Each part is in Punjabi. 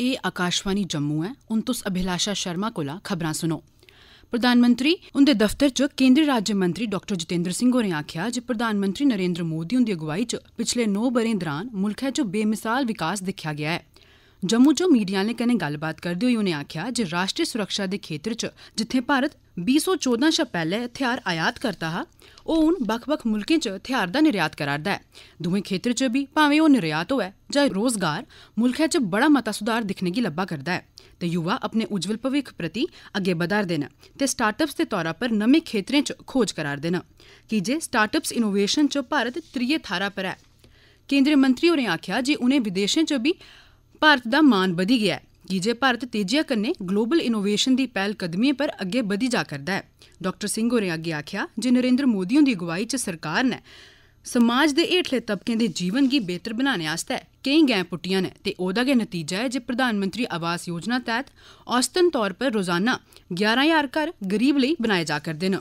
ਇਹ ਆਕਾਸ਼ਵਾਨੀ ਜੰਮੂ ਹੈ ਹੁਣ ਤੁਸ ਅਭਿਲਾਸ਼ਾ ਸ਼ਰਮਾ ਕੋਲਾ ਖਬਰਾਂ ਸੁਣੋ ਪ੍ਰਧਾਨ ਮੰਤਰੀ ਉਹਦੇ ਦਫ਼ਤਰ 'ਚ ਕੇਂਦਰੀ ਰਾਜ ਮੰਤਰੀ ਡਾਕਟਰ ਜਤਿੰਦਰ ਸਿੰਘ ਹੋਰੇ ਆਖਿਆ ਜੇ ਪ੍ਰਧਾਨ ਮੰਤਰੀ ਨਰਿੰਦਰ ਮੋਦੀ ਉਹਦੀ ਅਗਵਾਈ 'ਚ ਪਿਛਲੇ 9 ਬਰੇ ਦੌਰਾਨ ਮੁਲਕ 'ਚ ਬੇਮਿਸਾਲ ਵਿਕਾਸ ਦੇਖਿਆ ਗਿਆ ਹੈ ਜੰਮੂ 'ਚ ਮੀਡੀਆ ਨੇ ਕਨੇ ਗੱਲਬਾਤ ਕਰਦੇ ਹੋਏ ਉਹਨੇ ਆਖਿਆ ਜੇ ਰਾਸ਼ਟਰੀ ਸੁਰੱਖਿਆ ਦੇ ਖੇਤਰ 'ਚ ਜਿੱਥੇ ਭਾਰਤ 2014 ਸ਼ਾ ਪਹਿਲੇ ਹਥਿਆਰ ਆਯਾਤ ਕਰਦਾ ਹਾ ਉਹ ਹੁਣ ਬਖ-ਬਖ ਮੁਲਕਾਂ 'ਚ ਹਥਿਆਰ ਦਾ ਨਿਰਯਾਤ ਕਰਾਰਦਾ ਹੈ ਦੋਵੇਂ ਖੇਤਰ 'ਚ ਵੀ ਭਾਵੇਂ ਉਹ ਨਿਰਯਾਤ ਹੋਵੇ ਜਾਂ ਰੋਜ਼ਗਾਰ ਮੁਲਕਾਂ 'ਚ ਬੜਾ ਮਤਾ ਸੁਧਾਰ ਦਿਖਣੇ ਕੀ ਲੱਭਾ ਕਰਦਾ ਹੈ ਤੇ ਯੁਵਾ ਆਪਣੇ ਉਜਵਲ ਭਵਿੱਖ ਪ੍ਰਤੀ ਅੱਗੇ ਵਧਾਰ ਦੇਣਾ ਤੇ ਸਟਾਰਟਅਪਸ ਦੇ ਤੌਰਾ ਪਰ ਨਵੇਂ ਖੇਤਰਾਂ 'ਚ ਖੋਜ ਕਰਾਰ ਦੇਣਾ ਕਿ ਜੇ ਸਟਾਰਟਅਪਸ ਇਨੋਵੇਸ਼ਨ 'ਚ ਭਾਰਤ ਤ੍ਰਿਏ ਥਾਰਾ ਪਰ ਹੈ ਕੇਂਦਰੀ ਮੰਤਰੀ ਹੋਰੇ ਆਖਿਆ ਜੇ ਉਹਨੇ ਵਿਦੇਸ਼ਾਂ 'ਚ ਵੀ ਭਾਰਤ ਦਾ ਮਾਨ ਵਧੀ ਗਿਆ ਹੈ ਕਿ ਜੇ ਭਾਰਤ ਤੇਜ਼ੀਆ ਕੰਨੇ ਗਲੋਬਲ ਇਨੋਵੇਸ਼ਨ ਦੀ ਪਹਿਲ ਕਦਮੀਆਂ ਪਰ ਅੱਗੇ ਵਧੀ ਜਾ ਕਰਦਾ ਹੈ ਡਾਕਟਰ ਸਿੰਘ ਹੋਰੇ ਅੱਗੇ ਆਖਿਆ ਜੇ ਨਰਿੰਦਰ ਮੋਦੀ ਦੀ ਗਵਾਈ 'ਚ ਸਰਕਾਰ ਨੇ ਸਮਾਜ ਦੇ ਹੇਠਲੇ ਤਬਕੇ ਦੇ ਜੀਵਨ ਦੀ ਬਿਹਤਰ ਬਣਾਉਣ ਵਾਸਤੇ ਕਈ ਗੈਂ ਪੁੱਟੀਆਂ ਨੇ ਤੇ ਉਹਦਾ ਕੇ ਨਤੀਜਾ ਹੈ ਜੇ ਪ੍ਰਧਾਨ ਮੰਤਰੀ ਆਵਾਸ ਯੋਜਨਾ ਤਹਿਤ ਔਸਤਨ ਤੌਰ ਪਰ ਰੋਜ਼ਾਨਾ 11000 ਘਰ ਗਰੀਬ ਲਈ ਬਣਾਏ ਜਾ ਕਰਦੇ ਨੇ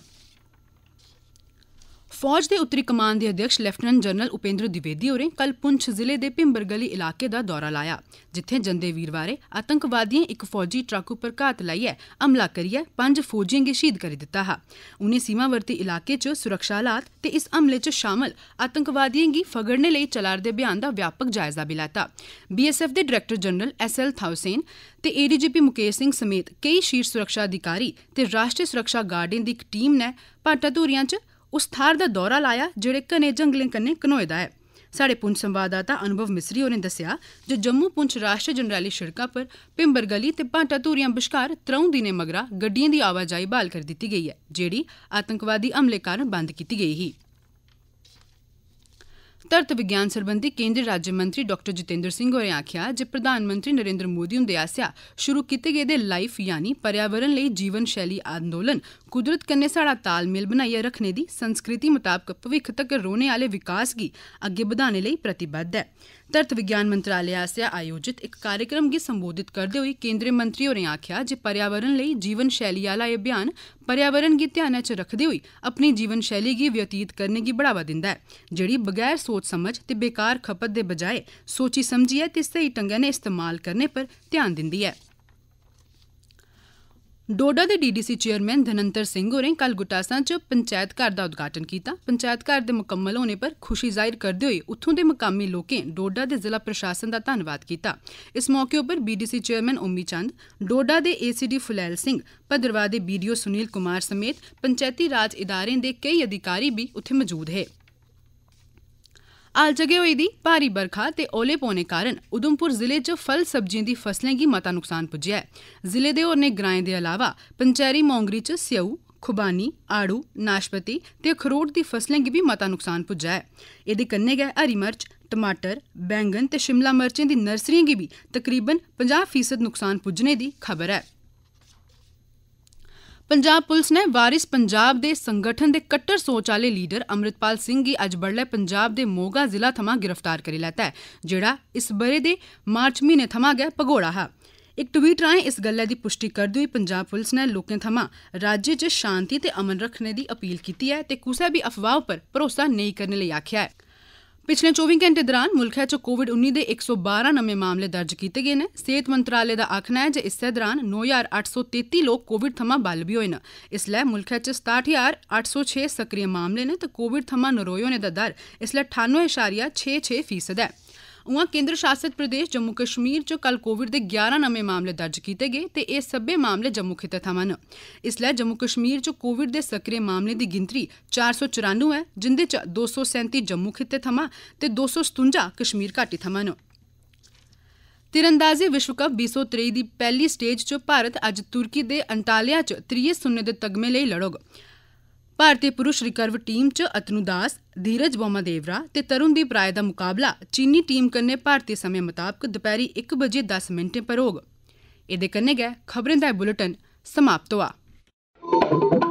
ਫੌਜ ਦੇ ਉੱਤਰੀ ਕਮਾਂਡ ਦੇ ਅਧਿਕਸ਼ ਲੈਫਟਨੈਂਟ ਜਨਰਲ ਉਪੇਂਦਰ ਦਿਵੇਦੀ ਹੋਰੇ ਕੱਲ ਪੁੰਛ ਜ਼ਿਲ੍ਹੇ ਦੇ ਪਿੰਬਰਗਲੀ ਇਲਾਕੇ ਦਾ ਦੌਰਾ ਲਾਇਆ ਜਿੱਥੇ ਜੰਦੇ ਵੀਰਵਾਰੇ ਆਤੰਕਵਾਦੀਆਂ ਇੱਕ ਫੌਜੀ ਟਰੱਕ ਉੱਪਰ ਘਾਤ ਲਾਈ ਹੈ ਹਮਲਾ ਕਰੀਏ ਪੰਜ ਫੌਜੀਆਂ ਗੇ ਸ਼ਹੀਦ ਕਰ ਦਿੱਤਾ ਹੈ ਉਹਨੇ ਸੀਮਾਵਰਤੀ ਇਲਾਕੇ 'ਚ ਸੁਰੱਖਿਆ ਹਾਲਾਤ ਤੇ ਇਸ ਹਮਲੇ 'ਚ ਸ਼ਾਮਲ ਆਤੰਕਵਾਦੀਆਂ ਗੀ ਫਗੜਨੇ ਲਈ ਚਲਾਰ ਦੇ ਬਿਆਨ ਦਾ ਵਿਆਪਕ ਜਾਇਜ਼ਾ ਵੀ ਲਾਤਾ ਬੀਐਸਐਫ ਦੇ ਡਾਇਰੈਕਟਰ ਜਨਰਲ ਐਸਐਲ ਥਾਉਸੇਨ ਤੇ ਏਡੀਜੀਪੀ ਮੁਕੇਸ਼ ਸਿੰਘ ਸਮੇਤ ਕਈ ਸ਼ੀਰ ਸੁਰੱਖਿਆ ਅਧਿਕਾਰੀ ਤੇ ਰਾਸ਼ਟਰੀ ਸੁਰੱਖਿਆ ਗਾਰਡਨ ਦੀ ਇੱਕ ਟੀਮ ਨੇ ਪਾਟਾਧੂਰੀਆਂ 'ਚ ਉਸ ਥਾਰ ਦਾ ਦੌਰਾ ਲਾਇਆ ਜਿਹੜੇ ਕਨੇ ਜੰਗਲੇ ਕੰਨੇ ਕਨੋਏ ਦਾ ਹੈ ਸਾਡੇ ਪੁੰਛ ਸੰਵਾਦਦਾਤਾ ਅਨੁਭਵ ਮਿਸਰੀ ਉਹਨੇ ਦੱਸਿਆ ਜੋ ਜੰਮੂ ਪੁੰਛ ਰਾਸ਼ਟਰੀ ਜਨਰੈਲੀ ਸ਼ਿਰਕਾ ਪਰ ਪਿੰਬਰ ਗਲੀ ਤੇ ਪਾਟਾ ਧੂਰੀਆਂ ਵਿਚਕਾਰ ਤਰੌਂ ਦਿਨੇ ਮਗਰਾ ਗੱਡੀਆਂ ਦੀ ਆਵਾਜਾਈ ਬਹਾਲ ਕਰ ਦਿੱਤੀ ਗਈ ਹੈ ਜਿਹੜੀ ਆਤੰਕਵਾਦੀ ਹਮਲੇ ਕਾਰਨ ਬੰਦ ਕੀਤੀ ਗਈ ਸੀ ਧਰਤ ਵਿਗਿਆਨ ਸੰਬੰਧੀ ਕੇਂਦਰੀ ਰਾਜ ਮੰਤਰੀ ਡਾਕਟਰ ਜਤਿੰਦਰ ਸਿੰਘ ਹੋਰੇ ਆਖਿਆ ਜੇ ਪ੍ਰਧਾਨ ਮੰਤਰੀ ਨਰਿੰਦਰ ਮੋਦੀ ਹੁੰਦੇ ਆਸਿਆ ਸ਼ੁਰੂ ਕੀਤੇ ਗਏ ਦੇ ਲਾਈਫ ਯਾਨੀ ਪਰਿਆਵਰਣ ਲਈ ਜੀਵਨ ਸ਼ੈਲੀ ਅੰਦੋਲਨ ਕੁਦਰਤ ਕਨੇ ਸਾਡਾ ਤਾਲਮੇਲ ਬਣਾਈਏ ਰੱਖਣੇ ਦੀ ਸੰਸਕ੍ਰਿਤੀ ਮੁਤਾਬਕ ਭਵਿੱਖ ਤੱਕ ਰੋਣੇ ਵਾਲੇ ਵਿਕਾਸ ਦੀ ਅੱਗੇ ਵਧਾਣੇ ਲਈ ਪ੍ਰਤੀਬੱਧ ਹੈ ਧਰਤ ਵਿਗਿਆਨ ਮੰਤਰਾਲੇ ਆਸਿਆ ਆਯੋਜਿਤ ਇੱਕ ਕਾਰਜਕ੍ਰਮ ਗੀ ਸੰਬੋਧਿਤ ਕਰਦੇ ਹੋਏ ਕੇਂਦਰੀ ਮੰਤਰੀ ਹੋਰੇ ਆਖਿਆ ਜੇ ਪਰਿਆਵਰਣ ਲਈ ਜੀਵਨ ਸ਼ੈਲੀ ਵਾਲਾ ਇਹ ਅਭਿਆਨ ਪਰਿਆਵਰਣ ਦੀ ਧਿਆਨ ਵਿੱਚ ਰੱਖਦੇ ਹੋਏ ਆਪਣੀ ਜੀਵਨ ਸ਼ੈਲੀ ਦੀ ਵਿਅਤੀਤ ਕਰਨੇ ਦੀ ਬੜਾਵਾ ਦਿੰਦਾ ਹੈ ਜਿਹੜੀ ਬਗੈਰ ਸੋਚ ਸਮਝ ਤੇ ਬੇਕਾਰ ਖਪਤ ਦੇ ਬਜਾਏ ਸੋਚੀ ਸਮਝੀ ਹੈ ਤੇ ਸਹੀ ਟੰਗਿਆਂ ਨੇ ਇਸਤੇਮਾਲ ਕਰਨੇ ਪਰ ਧਿਆਨ ਦਿੰਦੀ ਹੈ ਡੋਡਾ ਦੇ ਡੀਡੀਸੀ ਚੇਅਰਮੈਨ ਧਨੰਤਰ ਸਿੰਘ ਹੋਰੇ ਕੱਲ ਗੁਟਾਸਾਂ ਚ ਪੰਚਾਇਤ ਘਰ ਦਾ ਉਦਘਾਟਨ ਕੀਤਾ ਪੰਚਾਇਤ ਘਰ ਦੇ ਮੁਕੰਮਲ ਹੋਣੇ ਪਰ ਖੁਸ਼ੀ ਜ਼ਾਹਿਰ ਕਰਦੇ ਹੋਏ ਉੱਥੋਂ ਦੇ ਮਕਾਮੀ ਲੋਕਾਂ ਡੋਡਾ ਦੇ ਜ਼ਿਲ੍ਹਾ ਪ੍ਰਸ਼ਾਸਨ ਦਾ ਧੰਨਵਾਦ ਕੀਤਾ ਇਸ ਮੌਕੇ ਉੱਪਰ ਬੀਡੀਸੀ ਚੇਅਰਮੈਨ ਉਮੀ ਚੰਦ ਡੋਡਾ ਦੇ ਏਸੀਡੀ ਫੁਲੈਲ ਸਿੰਘ ਪਦਰਵਾ ਦੇ ਬੀਡੀਓ ਸੁਨੀਲ ਕੁਮਾਰ ਸਮੇਤ ਪੰਚਾਇਤੀ ਰਾਜ ਇਦਾਰੇ ਦੇ ਕਈ ਅਧਿਕਾਰੀ ਵੀ ਉੱਥੇ ਮੌਜੂਦ ਹੈ ਹਾਲ ਜਗੇ ਹੋਈ ਦੀ ਭਾਰੀ ਬਰਖਾ ਤੇ ਓਲੇ ਪੋਣੇ ਕਾਰਨ ਉਦਮਪੁਰ ਜ਼ਿਲ੍ਹੇ 'ਚ ਫਲ ਸਬਜ਼ੀਆਂ ਦੀ ਫਸਲਾਂ ਦੀ ਮਤਾ ਨੁਕਸਾਨ ਪੁੱਜਿਆ ਹੈ ਜ਼ਿਲ੍ਹੇ ਦੇ ਹੋਰਨੇ ਗ੍ਰਾਂਏ ਦੇ ਇਲਾਵਾ ਪੰਚੈਰੀ ਮੌਂਗਰੀ 'ਚ ਸਿਉ ਖੁਬਾਨੀ ਆੜੂ ਨਾਸ਼ਪਤੀ ਤੇ ਖਰੋਟ ਦੀ ਫਸਲਾਂ ਦੀ ਵੀ ਮਤਾ ਨੁਕਸਾਨ ਪੁੱਜਿਆ ਹੈ ਇਹਦੇ ਕੰਨੇ ਗਏ ਹਰੀ ਮਿਰਚ ਟਮਾਟਰ ਬੈਂਗਨ ਤੇ ਸ਼ਿਮਲਾ ਮਿਰਚਾਂ ਦੀ ਨਰਸਰੀਆਂ ਦੀ ਵੀ ਤਕਰੀਬਨ 50% ਨੁਕਸਾਨ ਪੁੱਜਨੇ ਦੀ ਖਬਰ ਹੈ ਪੰਜਾਬ ਪੁਲਿਸ ਨੇ ਵਾਰਿਸ ਪੰਜਾਬ ਦੇ ਸੰਗਠਨ ਦੇ ਕੱਟਰ ਸੋਚ ਵਾਲੇ ਲੀਡਰ ਅਮਰਿਤਪਾਲ ਸਿੰਘ ਦੀ ਅੱਜ ਬੜਲੇ ਪੰਜਾਬ ਦੇ ਮੋਗਾ ਜ਼ਿਲ੍ਹਾ ਥਮਾ ਗ੍ਰਿਫਤਾਰ ਕਰੀ ਲਿਆ ਹੈ ਜਿਹੜਾ ਇਸ ਬਰੇ ਦੇ ਮਾਰਚ ਮਹੀਨੇ ਥਮਾ ਗਿਆ ਪਗੋੜਾ ਹੈ ਇੱਕ ਟਵੀਟ ਰਾਹੀਂ ਇਸ ਗੱਲ ਦੀ ਪੁਸ਼ਟੀ ਕਰਦੇ ਹੋਏ ਪੰਜਾਬ ਪੁਲਿਸ ਨੇ ਲੋਕਾਂ ਥਮਾ ਰਾਜ ਵਿੱਚ ਸ਼ਾਂਤੀ ਤੇ ਅਮਨ ਰੱਖਣ ਦੀ ਅਪੀਲ ਕੀਤੀ ਹੈ ਤੇ ਕਿਸੇ ਵੀ ਅਫਵਾਹ ਉੱਪਰ ਭਰੋਸਾ ਨਹੀਂ ਕਰਨ ਲਈ ਆਖਿਆ ਹੈ ਪਿਛਲੇ 24 ਘੰਟੇ ਦੌਰਾਨ ਮੁਲਕ ਵਿੱਚ ਕੋਵਿਡ-19 ਦੇ 112 ਨਵੇਂ ਮਾਮਲੇ ਦਰਜ ਕੀਤੇ ਗਏ ਨੇ ਸਿਹਤ ਮੰਤਰਾਲੇ ਦਾ ਆਖਣਾ ਹੈ ਕਿ ਇਸੇ ਦੌਰਾਨ 9833 ਲੋਕ ਕੋਵਿਡ ਥਮਾ ਬਲ ਵੀ ਹੋਏ ਨੇ ਇਸ ਲਈ ਮੁਲਕ ਵਿੱਚ 67806 ਸਕ੍ਰਿయ ਮਾਮਲੇ ਨੇ ਤੇ ਕੋਵਿਡ ਥਮਾ ਨਰੋਇਓ ਨੇ ਦਾ ਦਰ ਇਸ ਲਈ 98.66% ਹੈ ਉਹਾਂ ਕੇਂਦਰ ਸ਼ਾਸਿਤ ਪ੍ਰਦੇਸ਼ ਜੰਮੂ ਕਸ਼ਮੀਰ 'ਚ ਕੱਲ ਕੋਵਿਡ ਦੇ 11 ਨਵੇਂ ਮਾਮਲੇ ਦਰਜ ਕੀਤੇ ਗਏ ਤੇ ਇਹ ਸਭੇ ਮਾਮਲੇ ਜੰਮੂ ਖੇਤਰ ਥਾਵਾਂ ਨੇ ਇਸ ਲਈ ਜੰਮੂ ਕਸ਼ਮੀਰ 'ਚ ਕੋਵਿਡ ਦੇ ਸਕਰੀਏ ਮਾਮਲੇ ਦੀ ਗਿਣਤੀ 494 ਹੈ ਜਿੰਦੇ 'ਚ 237 ਜੰਮੂ ਖੇਤਰ ਥਾਵਾਂ ਤੇ 257 ਕਸ਼ਮੀਰ ਘਾਟੀ ਥਾਵਾਂ ਨੇ ਤਿਰੰਦਾਜ਼ੀ ਵਿਸ਼ਵ ਕੱਪ 2023 ਦੀ ਪਹਿਲੀ ਸਟੇਜ 'ਚ ਭਾਰਤ ਅੱਜ ਤੁਰਕੀ ਦੇ ਅੰਟਾਲਿਆ 'ਚ 3-0 ਦੇ ਤਗਮੇ ਲਈ ਲੜੋਗਾ ਭਾਰਤੀ ਪੁਰਸ਼ ਰਿਕਰਵ ਟੀਮ 'ਚ ਅਤਨੂ ਦਾਸ, ਧੀਰਜ ਬੋਮਾ ਦੇਵਰਾ ਤੇ ਤਰੁਣਦੀਪ ਰਾਏ ਦਾ ਮੁਕਾਬਲਾ ਚੀਨੀ ਟੀਮ ਕੰਨੇ ਭਾਰਤੀ ਸਮੇਂ ਮੁਤਾਬਕ ਦੁਪਹਿਰੀ 1 ਵਜੇ 10 ਮਿੰਟੇ ਪਰ ਹੋਗ ਇਹਦੇ ਕੰਨੇ ਗਏ ਖਬਰਾਂ ਦਾ ਬੁਲੇਟਿਨ ਸਮਾਪਤ ਹੋਆ